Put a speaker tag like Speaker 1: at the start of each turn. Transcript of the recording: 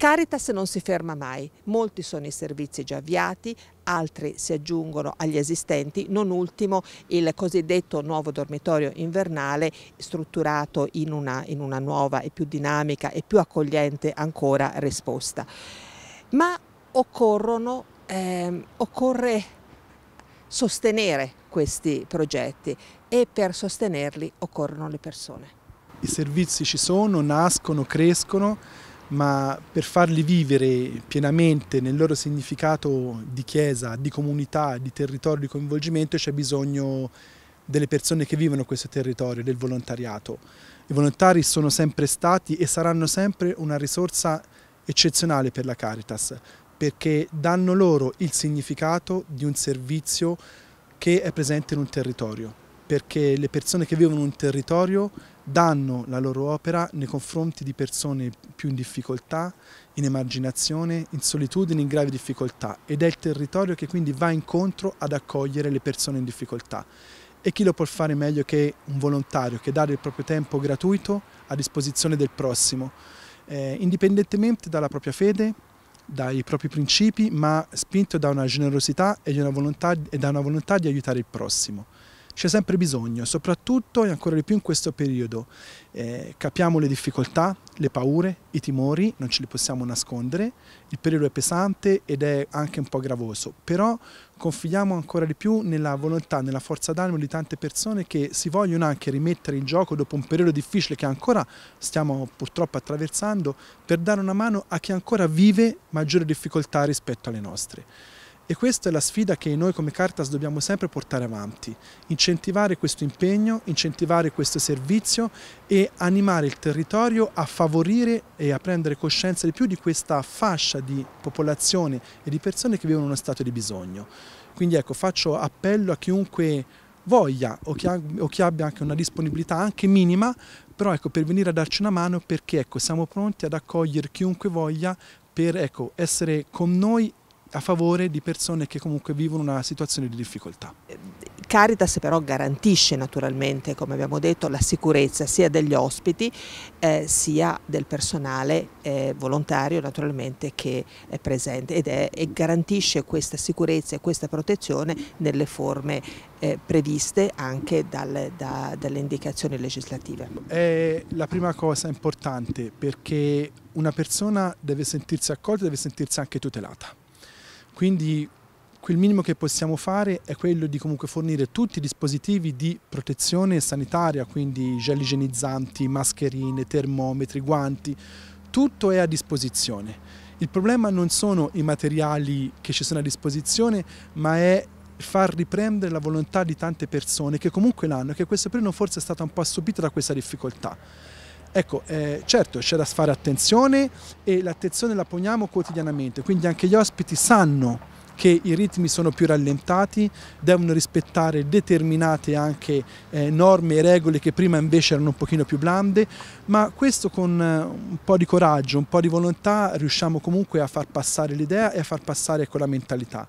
Speaker 1: Caritas non si ferma mai, molti sono i servizi già avviati, altri si aggiungono agli esistenti, non ultimo il cosiddetto nuovo dormitorio invernale strutturato in una, in una nuova e più dinamica e più accogliente ancora risposta. Ma occorrono, ehm, occorre sostenere questi progetti e per sostenerli occorrono le persone.
Speaker 2: I servizi ci sono, nascono, crescono ma per farli vivere pienamente nel loro significato di chiesa, di comunità, di territorio di coinvolgimento c'è bisogno delle persone che vivono questo territorio, del volontariato. I volontari sono sempre stati e saranno sempre una risorsa eccezionale per la Caritas, perché danno loro il significato di un servizio che è presente in un territorio perché le persone che vivono in un territorio danno la loro opera nei confronti di persone più in difficoltà, in emarginazione, in solitudine, in gravi difficoltà ed è il territorio che quindi va incontro ad accogliere le persone in difficoltà. E chi lo può fare meglio che un volontario che dà il proprio tempo gratuito a disposizione del prossimo, eh, indipendentemente dalla propria fede, dai propri principi, ma spinto da una generosità e, una volontà, e da una volontà di aiutare il prossimo c'è sempre bisogno, soprattutto e ancora di più in questo periodo. Eh, capiamo le difficoltà, le paure, i timori, non ce li possiamo nascondere, il periodo è pesante ed è anche un po' gravoso, però confidiamo ancora di più nella volontà, nella forza d'animo di tante persone che si vogliono anche rimettere in gioco dopo un periodo difficile che ancora stiamo purtroppo attraversando per dare una mano a chi ancora vive maggiori difficoltà rispetto alle nostre. E questa è la sfida che noi come Cartas dobbiamo sempre portare avanti, incentivare questo impegno, incentivare questo servizio e animare il territorio a favorire e a prendere coscienza di più di questa fascia di popolazione e di persone che vivono in uno stato di bisogno. Quindi ecco, faccio appello a chiunque voglia o chi, o chi abbia anche una disponibilità anche minima, però ecco, per venire a darci una mano perché ecco, siamo pronti ad accogliere chiunque voglia per ecco, essere con noi a favore di persone che comunque vivono una situazione di difficoltà. Caritas però garantisce naturalmente,
Speaker 1: come abbiamo detto, la sicurezza sia degli ospiti eh, sia del personale eh, volontario naturalmente che è presente ed è, e garantisce questa sicurezza e questa protezione nelle forme eh, previste anche dal, da, dalle
Speaker 2: indicazioni legislative. È la prima cosa importante perché una persona deve sentirsi accolta e deve sentirsi anche tutelata quindi quel minimo che possiamo fare è quello di comunque fornire tutti i dispositivi di protezione sanitaria, quindi gel igienizzanti, mascherine, termometri, guanti, tutto è a disposizione. Il problema non sono i materiali che ci sono a disposizione, ma è far riprendere la volontà di tante persone che comunque l'hanno e che questo periodo forse è stato un po' assopito da questa difficoltà. Ecco, eh, certo c'è da fare attenzione e l'attenzione la poniamo quotidianamente, quindi anche gli ospiti sanno che i ritmi sono più rallentati, devono rispettare determinate anche eh, norme e regole che prima invece erano un pochino più blande, ma questo con eh, un po' di coraggio, un po' di volontà riusciamo comunque a far passare l'idea e a far passare quella mentalità.